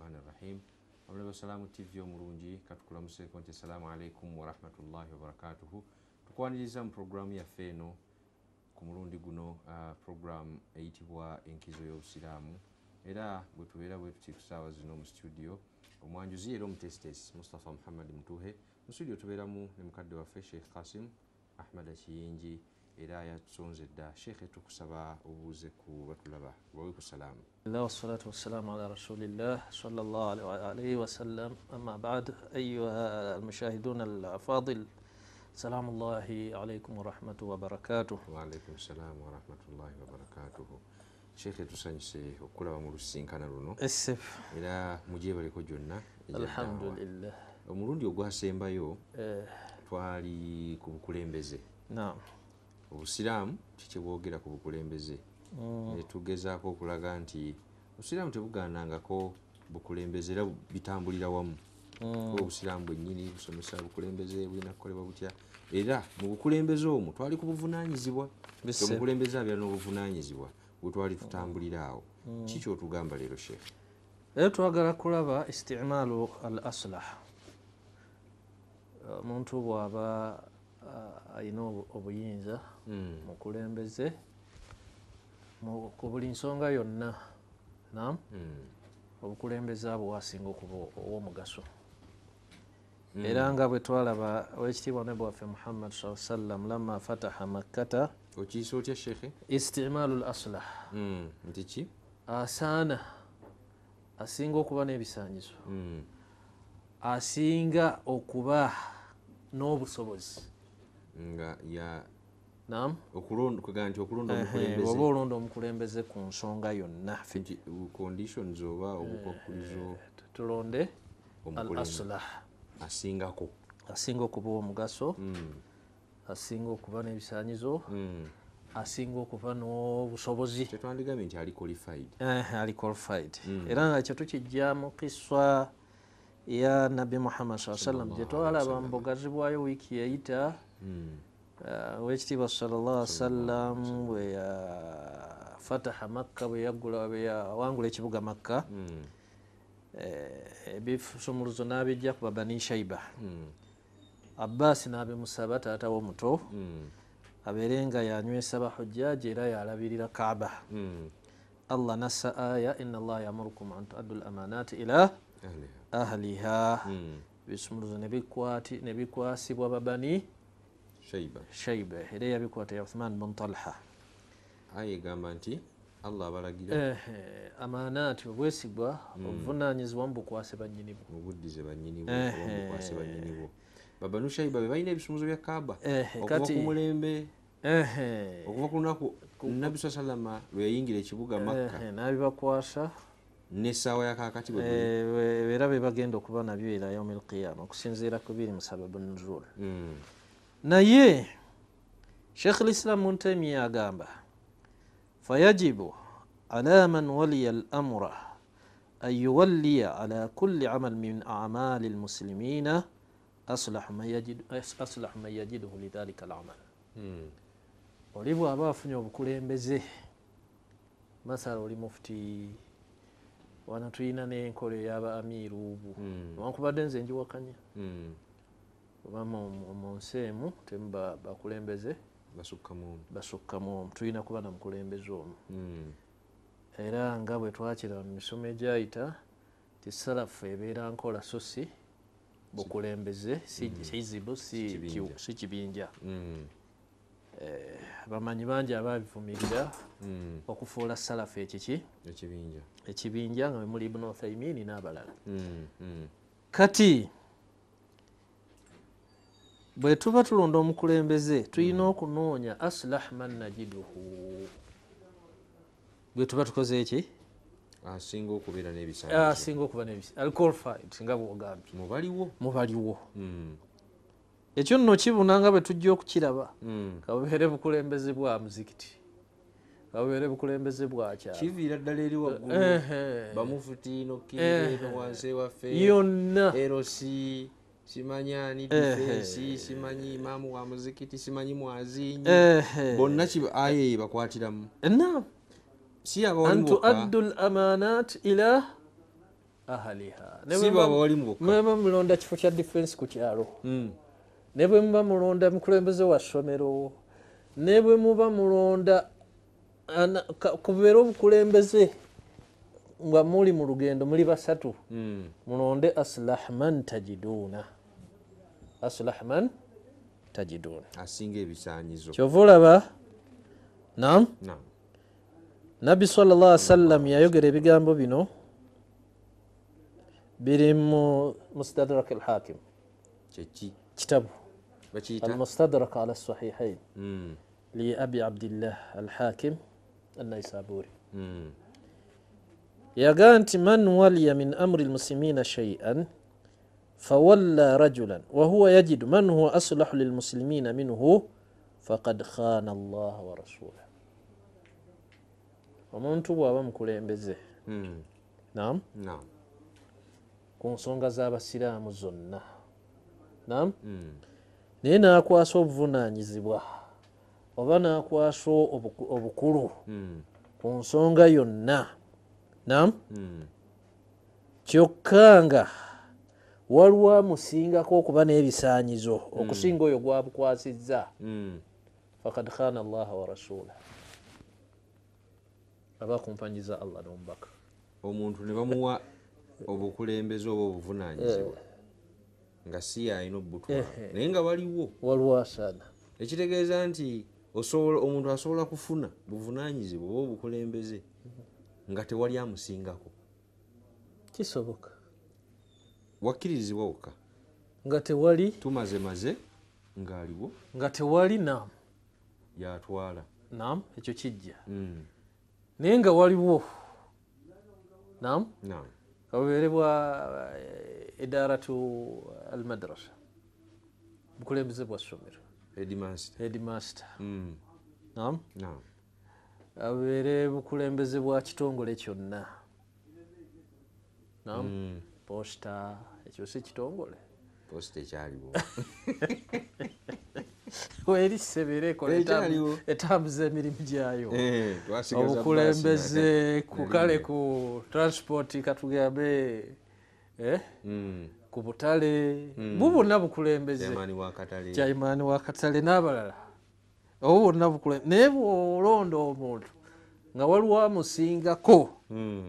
rahmaani rrahim abulabe salaamu tv omulungi katukulamuseeko nti assalaamu aleikum warahmatullahi wabarakatuhu tukwaniriza mu puroguramu yaffe eno ku mulundi guno uh, puroguramu eyitibwa enkizo y'obusiraamu era bwe tubeera bwe tuti ku saawa zino mu situdiyo omwanjuzi era omutestes mustapha muhammad mutuhe mu situdiyo tubeeramu ne mukadde waffe sheikh kasim ahmad akiyinji era yatusonze dda sheikhe tukusaba obuuze ku batulaba wawe ku الله والصلاة والسلام على رسول الله صلى الله عليه وسلم أما بعد أيها المشاهدون الفاضل سلام الله عليكم ورحمة وبركاته وعليكم السلام ورحمة الله وبركاته شيخ تسانسي وكل ما مرسين كان رونو أسف إلى مجيب لك جنة الحمد لله ومرون يوغوها سيمبايو توالي كبكولين بزي نعم obusiraamu kikibwogera ku bukulembeze mm. tugezaako okulaga nti obusiraamu tebugandangako bukulembeze era bitambulira wamu mm. obusiraamu bwenyini busomesa bukulembeze bulina kukolebwa butya era mu bukulembeze omwo twali kubuvunanyizibwa omukulembeze abira n'obuvunanyizibwa bwetwali tutambulira awo mm. kikyotugamba leero shekh era twagala kulaba istimaalu al aslah omuntu bwaba Uh, alina obuyinza hmm. mukulembeze ku buli nsonga yonna nam hmm. obukulembeze abo wasinga okuba owomugaso hmm. era nga bwe twalaba owekitiibwa nabi waffe muhammad saa sallam lama fataha makkata okiyisa otya sheekhe istimaalu l aslah ntiki asaana asinga okuba n'ebisanyizo asinga okuba n'obusobozi nga ya nam okulonda okulonda omukulembeze oba olonda omukulembeze ku nsonga yonna conditions oba obukwakulizo tulonde alaslah asingako asinga okuba omugaso hmm. asinga okuba n'ebisaanyizo hmm. asinga okuba n'obusobozi tetwandigambye nti ali qualified ali qualified hmm. era nga kyetu kijja mu kiswa ya nabbi muhammad saaw sallam gyetwalaba mubugazi bwayo wiiki yeyita Mm. Uh, Ekitiibwa sallallahu alaihi wasallam bwe yafataha makka bwe yawangula ekibuga makka hmm. eh, ebisumuluzo mm. uh, n'abijja kuba bani shaiba mm. abbasi n'abimusaba taata womuto mm. abeere nga yanywesa bahujjaji era yalabirira kaaba mm. allah nassa aya ina allaha yamurukum an tuaddu lamanati ila ahliha mm. bisumuluzo nebikwasibwa babani mm. shaiba shaiba era eyabikwata yauthman bun talha aye egamba nti allah abalagira amaana ti obwesigwa hmm. obuvunanyizibwa mubukwase bannyinibwo mubuddize bannyinibwobukwase bannyinibwo babanu shaiba be balina ebisumuzo bya kaaba okuva ku mulembe okuva ku lunaku nabi sa salama lweyayingira ekibuga makka nabibakwasa nesaawa yakakati era bebagenda okuba nabyo era yaumal qiyama okusinziira ku biri musababu nzul hmm. naye sheikh lislam muntamiya agamba fayajibu ala man waliya lamura an yuwalliya ala kulli amal min amali lmuslimina aslahu man yajiduhu lidhalika lamal hmm. oli bwaba afunye obukulembeze masala oli mufuti wana tulina nenkola eyaba amiru ubu hmm. newankubadde nze njiwakanya hmm. oba munsi emu temuba bakulembeze basukka muomu tulina kuba namukulembeze omu hmm. era nga bwe twakira mu misomo egyayita tisalafu ebeera nkola so si bukulembeze sizibu hmm. si kibinja hmm. eh, abamanyi bangi ababivumirira okufuula salafu ekiki ekibinja nga mulibunothaimini n'abalala kati bwe tuba tulonda omukulembeze tulina okunoonya aslah man najiduhu bwe tuba tukoze eki asinga ah, okubeera nebisasinga ah, okuba alcolfid nga bwogambye mubaliwo mubaliwo hmm. ekyo nno kibunanga bwe tujja okukiraba kabubeere hmm. bukulembeze bwa muzikiti kabubeere bukulembeze bwakyakiviira ddala eri waggulu eh, eh. bamufutino kiwansi eh, waffe yonna erosi simanyi ani difensi simanyi imaamu wa muzikiti simanyi mwazinyi bonna aya eyo bakwatiramu enam siantu addu lamanat ila ahaliha mulonda kifo kya difensi ku kyalo hmm. ne bwe muba mulonda mukulembeze wa somero ne bwe muba mulonda kubeera obukulembeze nga muli mu lugendo muli basatu hmm. mulonde aslah man tajiduuna aslah man tajidun asinga ebisaanyizo kyova olaba nam nabbi salllah sallam yayogera ebigambo bino biri mu mustadrak alhakim kitabu المستدرك على الصحيحين لأبي عبد الله الحاكم النيسابوري يقال من ولي من أمر المسلمين شيئا فولى رجلا وهو يجد من هو أصلح للمسلمين منه فقد خان الله ورسوله omuntu bwaba mukulembeze hmm. nam ku nsonga z'abasiraamu zonna nam hmm. naye naakwasa obuvunanyizibwa oba naakwasa obukulu hmm. ku nsonga yonna nam kyokka nga waliwo amusingako okuba n'ebisaanyizo hmm. okusinga oyo gwabukwasizza hmm. fakad khana llaha wa rasula aba akumpanyiza allah nomubaka omuntu ne bamuwa obukulembeze oba obuvunanyizibwa eh. nga si yaayina obutwa eh. naye nga waliwo waliwo asaana ekitegeeza nti omuntu asobola kufuna buvunanyizibwa oba obukulembeze hmm. nga tewali amusingako kisoboka wakkirizibwa wokka nga tewali tumaze maze ngaaliwo nga tewali naamu yatwala naamu ekyo kijja mm. naye nga waliwo naamu ababerebwa edaratu eh, al madrasa bukulembeze bwa ssomero edmaste mm. naamu abaere bukulembeze bwa kitongole kyonna naamu mm. posita ekyusi kitongole posita ekyaliwo weri sebireko etambuza emirimu gyayo eh, obukulembeze kukale ku transport katugambe eh, hmm. ku butale hmm. bubona bukulembezeaimani wakatale n'abalala obubonna bukulembeze naye bwolonda omuntu nga waliwo amusingako hmm.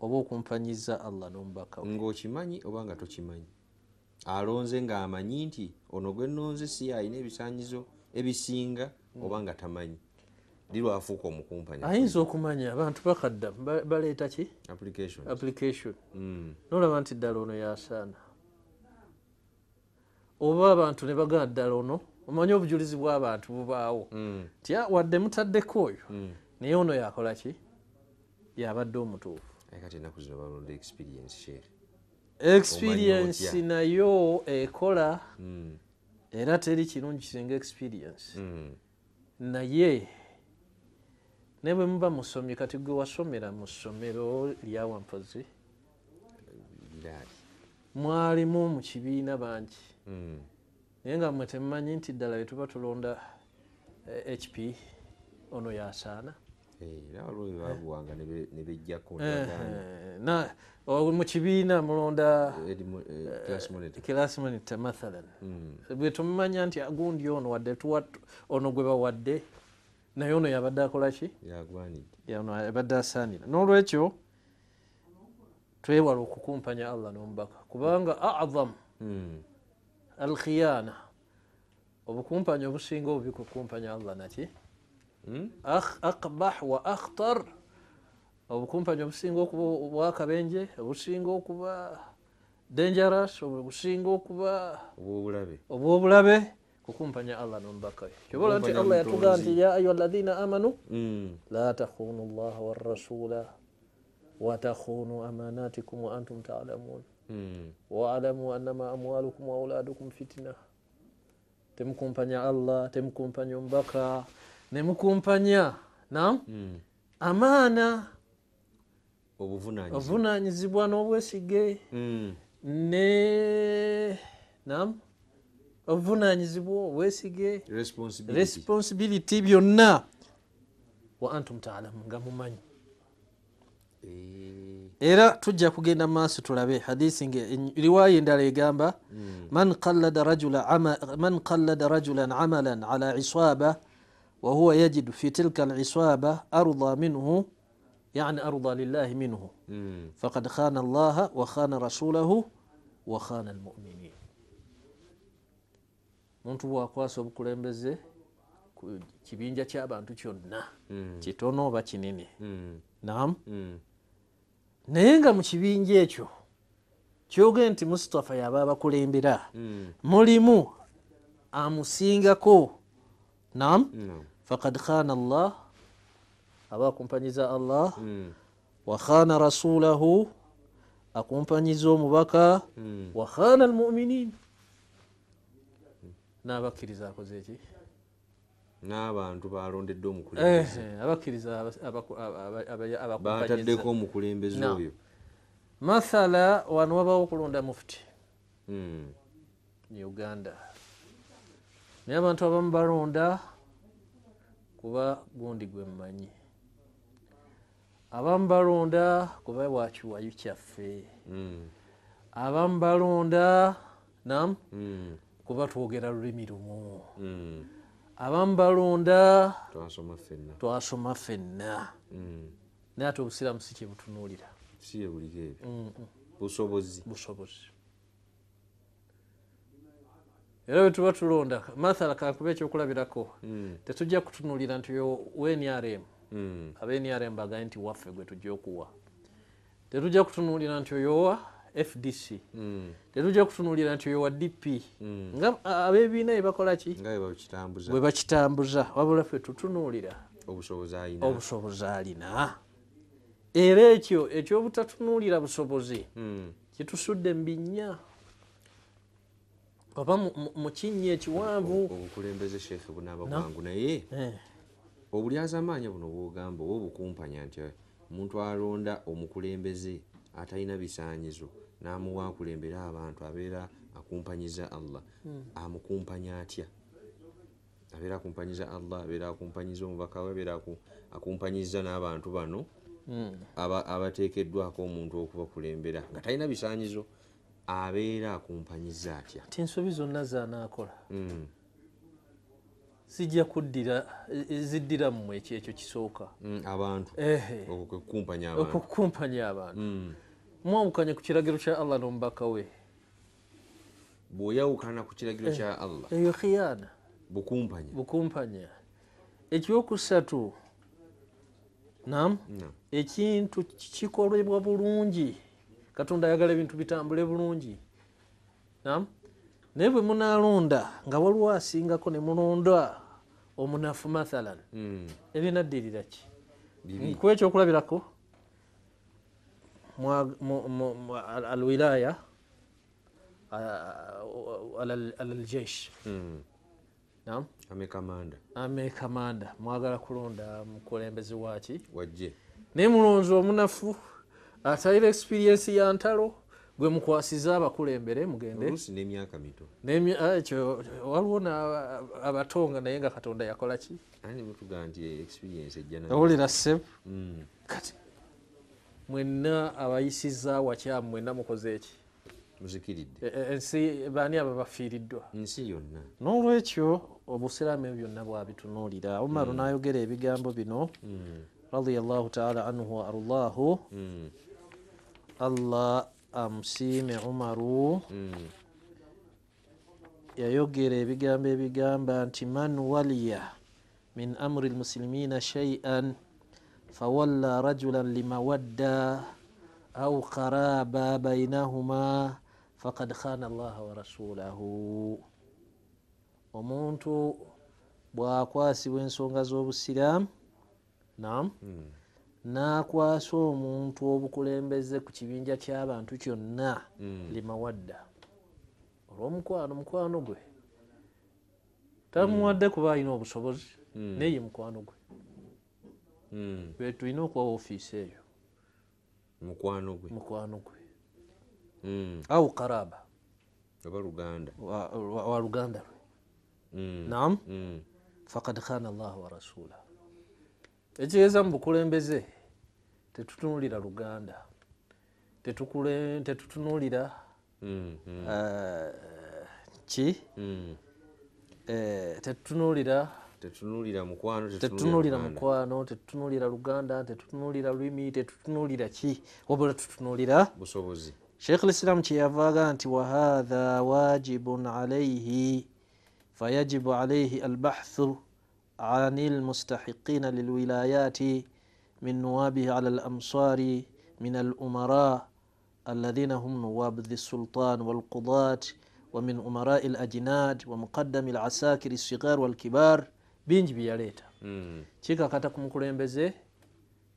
oba okumpanyiza allah nomubaka ngaokimanyi oba nga tokimanyi alonze ngaamanyi nti ono gwenonze si alina ebisanyizo ebisinga oba nga tamanyi dilwafuuka omukumpany ayinza okumanya abantu bakadda baleeta ki application hmm. nolaba nti ddala ono yasaana oba abantu ne bagaa ddala ono omanyi obujulizi bwabantu bubaawo ntiwadde hmm. mutaddeko oyo hmm. naye ono yakola ki yabadde omutuufu kati ennaku zino balonda experience ye experience nayo ekola hmm. era teri kirungi kiringa experience hmm. naye naye bwe muba musomye kati gwe wasomera mu ssomero lya wampozi mwalimu mu kibiina bangi hmm. naye nga mwe temumanyi nti ddala bwe tuba tulonda hp eh, ono yasaana mukibiina mulondaclas monito mathala bwe tumumanya nti agundi ono wadde ono gwe bawadde naye ono yabadde akolaki yabadde asaanira nolwekyo twewala okukumpanya allah nomubaka kubanga aam hmm. alkhiyana obukumpanya obusinga obubikukumpanya allah naki أخ أقبح وأخطر أو بكون فنجو بسينغو كبا واكا بنجي بسينغو كبا دنجرس أو بسينغو كبا أبو بلابي كوكوم فنجا الله نمبكي شو بقول أنت الله يتوقع أنت يا أيها الذين آمنوا لا تخونوا الله والرسول وتخونوا أماناتكم وأنتم تعلمون واعلموا أنما أموالكم وأولادكم فتنة تمكم فنجا الله تمكم فنجا مبكي nemukumpanya na hmm. amaana obuvunanyizibwa n'obwesige hmm. ne nam obuvunanyizibwa obwesige responsibility byonna wa antum taalamu nga mumanyi eh. era tujja kugenda maaso tulabe hadisi nga riwaayi endala egamba hmm. man qallada rajulan amalan ala iswaba wahuwa yajidu fi tilka liswaba arda minhu yani arda lillahi minhu mm. fakad khana llaha wakhana rasulahu wakhana lmuminin muntu bwakwasa obukulembeze ku kibinja kyabantu kyonna mm. kitono oba kinene mm. nam mm. naye nga mu kibinja ekyo kyogee nti mustapha yaba abakulembera mm. mulimu amusingako nam fakad khana allah aba akumpanyiza allah hmm. wa khana rasulahu akumpanyiza omubaka hmm. wa khana almuminin nabakkiriza akozeeki n'abantu balondedde omukulembeabakkiriza batadeko omukulembeze oyo mathala wanu wabawo okulonda mufuti hmm. mu uganda naye abantu abamu balonda kuba gundi gwe mmanyi abamu balonda kuba wakiwayo kyaffe hmm. abamu balonda nam hmm. kuba twogera lulimi lumu hmm. abamu balonda twasoma ffenna naye ate obusiramu si kyebutunuulira busobozi era bwetuba tulonda mathala kankuba ekyokulabirako hmm. tetujja kutunulira nti wenrm hmm. abenrm bagaye nti waffe gwe tujja okuwa tetujja kutunulira nti oyowa fdc hmm. tetujja kutunulira nti oyowa dp nga abebiina ebakolaki bwe bakitambuza wabula ffe tutunulira obusobozi alina era ekyo ekyobutatunulira busobozi kitusudde mbinya oba mukinya ekiwanvu obukulembeze sheefe bunaaba bwangu naye eh. obulyazamaanya buno bwogamba oba obukumpanya nti eh, omuntu alonda omukulembeze atalina bisaanyizo n'amuwa akulembera abantu abeera akumpanyiza allah hmm. amukumpanya atya abeera akumpanyiza allah abeera akumpanyiza omubaka we abeera akumpanyiza n'abantu bano hmm. abateekeddwako omuntu okubakulembera nga talina bisaanyizo abeera akumpanyiza atya tensobi zonna zanakola hmm. zijja kuddira ziddira mmwe ekyekyo kisooka hmm, abantu okukumpanya abantu hmm. mwawukanye ku kiragiro kya allah nomubaka we bweoyawukana ku kiragiro kya eh, allah eyo khiyana bukumpanya bukumpanya ekyokusatu nam ekintu kikolebwa bulungi katonda ayagala ebintu bitambule bulungi naye bwe munalonda nga waliwo asingako nemulonda omunafu mathalan hmm. ebinaddirira ki hmm, kuba ekyokulabirako alwilaya alaljeish hmm. amekamanda mwagala kulonda mukulembezi waki naye mulonzi omunafu atalira experiensi ya ntalo gwe mukwasiza abakulembere mugendeekyo eh, waliwo nabatonga naye nga katonda yakola ki owulira se hmm. kati mwenna abayisiza wakyamu mwenna mukoze eki e, e, ensi baani aba bafiiriddwa n'olwekyo obusiraamu ebyo byonna bwabitunuulira omaru hmm. n'ayogera ebigambo bino hmm. radiallahu taala anhu waarlahu الله أمسيم عمرو يا يوغيري بيغام بيغام بانتي من وليا من أمر المسلمين شيئا فولى رجلا لمودة أو قرابة بينهما فقد خان الله ورسوله ومونتو بواكواسي وين سونغازو نعم n'akwasa omuntu obukulembeze ku kibinja kyabantu kyonna hmm. limawadda olwomukwano mukwano gwe tamuwadde hmm. kuba alina obusobozi hmm. naye mukwano gwe e tulina okuba ofiisi eyo mukwano gwe au karaba wa luganda lwe naam fakad khana allah wa rasula ekigeza mu bukulembeze tetutunulira luganda tetutunulira mm-hmm. eh, ki tetutunuliratetutunulira mm. eh, mukwano tetutunulira luganda tetutunulira lulimi tetutunulira ki obula tutunulira sheikh lislaamu kyeyavaga nti wahatha wajibun alaihi fayajibu alaihi albahthu ani lmustahiqina lilwilayati min نوابه على الأمصار min الأمراء aladhina hum نواب ذي walqudat wamin ومن أمراء wamuqadami ومقدم sigar walkibar والكبار bingi byeyaleeta kikakata mm. ku mukulembeze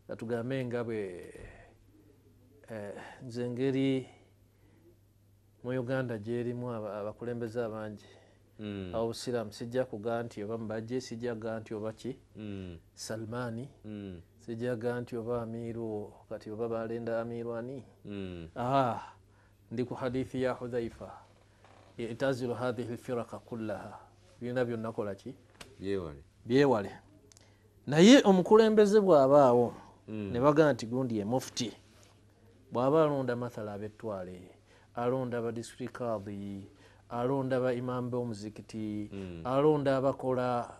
katugambe nga bwe eh, nze engeri mu uganda gyerimu abakulembeze abangi Mm. awo busiraamu sijjakuga nti oba mubajje sijjaga nti oba ki mm. salmaani mm. sijjaga nti oba amiiru kati oba balenda amiiru ani ndi ku hadithi ya hudhaifa taziru hathihi lfiraka kullaha birina byonnakola ki byewale naye omukulembeze bwabaawo ne bagaa nti gundi ye mufti bwaba alonda mathala abetwale alonda abadistrict kadhi alonda ba imaamu bomuzikiti hmm. alonda abakola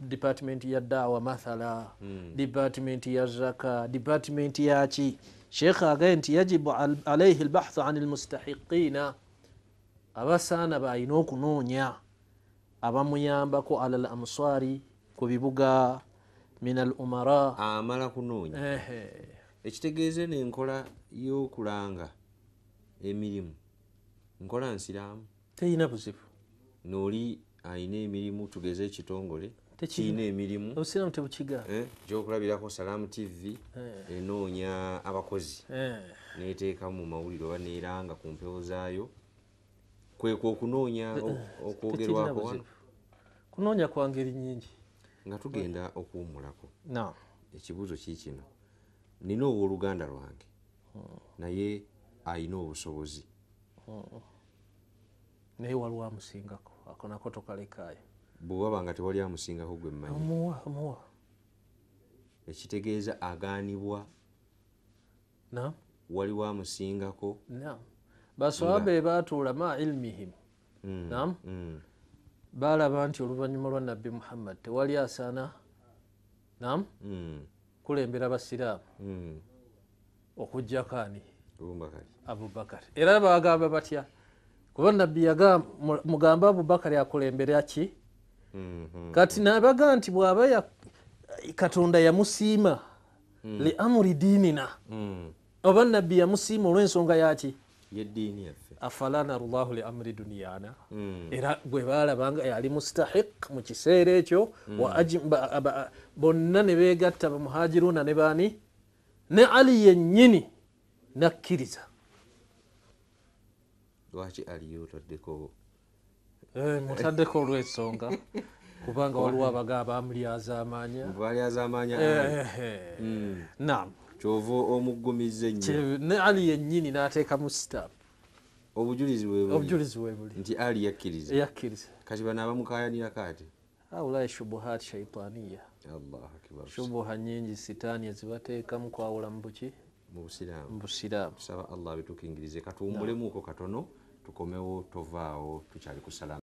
dipatimenti ya daawa mathala hmm. dipatimenti ya zaka dipatimenti yaki sheekh agaye nti yajibu alaihi albahthu ani almustahiqiina abasaana balina okunoonya abamuyambako ala al amsaari ku bibuga min al umara amala kunoonya ekitegeeze nenkola y'okulanga emirimu nkola nsiraamu teyina buzibu noli ayina emirimu tugeze ekitongole tekiyina emirimu obusiraamu tebukiga eh, gyokulabirako salaamu tv eh. enoonya abakozi eh. neteekamu mu mawulire oba neeranga ku mpewo zaayo kweka okunoonya okwogerwako kunoonya kwa ngeri nyingi nga tugenda okuwumulako ekibuuzo kikino nina owooluganda lwange hmm. naye ayina obusobozi hmm. naye waliwo amusingako akonako tokalekayo bwewaba nga tewali amusingako gwe mmanyi omuwa omuwa ekitegeeza agaanibwa na waliwo amusingako nam baswaba ebatuula ma ilmihim mm, nam mm. baalaba nti oluvanyuma lwa nabbi muhammad tewali asaana nam mm. kulembera basiraamu okujjakaani abubakari era bagamba batya kuba nabbi mugamba abubakari akulembereaki mhm. kati nabaga nti bwaba katonda yamusiima mhm. li amuri diinina mhm. oba nabbi yamusiima olwensonga yaki afalana rullahu li amuri duniyana era gwe balabanga yali mustahiq mukiseera ekyo bonna nebegatta bamuhajiruna ne bani ne ali yenyini nakkiriza lwaki aliyo otaddeko eh, mutaddeko olwensonga kubanga waliwo abagaba amulyazamanyabalyazamanya nam eh, eh, hmm. kyova omuggumiza enyo ali yennyini n'ateekamu sitap obujulizi weobujulizi webuli nti ali yakkiriza yakkiriza kati banaaba mukayanirako ati aulai shubuhat shaitaniya shubuha nyingi sitaani ezibateeka mukwawula mubuki mubusiraamu mubusiraamu saba allah bitukingirize katuwumulemuuko katono no. tukomewo tovaawo tukyali kusalamu